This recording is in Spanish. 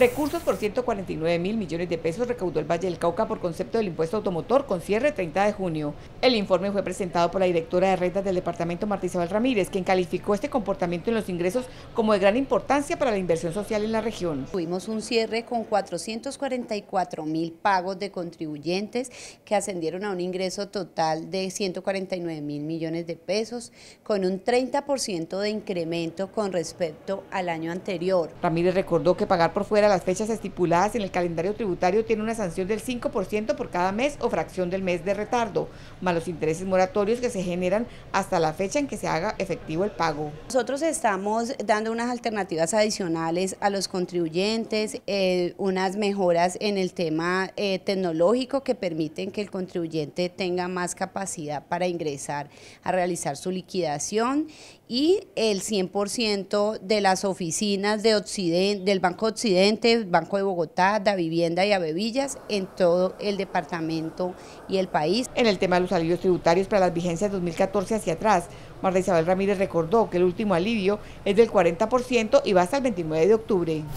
Recursos por 149 mil millones de pesos recaudó el Valle del Cauca por concepto del impuesto automotor con cierre 30 de junio. El informe fue presentado por la directora de rentas del departamento Isabel Ramírez, quien calificó este comportamiento en los ingresos como de gran importancia para la inversión social en la región. Tuvimos un cierre con 444 mil pagos de contribuyentes que ascendieron a un ingreso total de 149 mil millones de pesos, con un 30% de incremento con respecto al año anterior. Ramírez recordó que pagar por fuera las fechas estipuladas en el calendario tributario tiene una sanción del 5% por cada mes o fracción del mes de retardo, más los intereses moratorios que se generan hasta la fecha en que se haga efectivo el pago. Nosotros estamos dando unas alternativas adicionales a los contribuyentes, eh, unas mejoras en el tema eh, tecnológico que permiten que el contribuyente tenga más capacidad para ingresar a realizar su liquidación y el 100% de las oficinas de Occidente, del Banco Occidente Banco de Bogotá, Da Vivienda y Avevillas en todo el departamento y el país. En el tema de los alivios tributarios para las vigencias 2014 hacia atrás, Marta Isabel Ramírez recordó que el último alivio es del 40% y va hasta el 29 de octubre.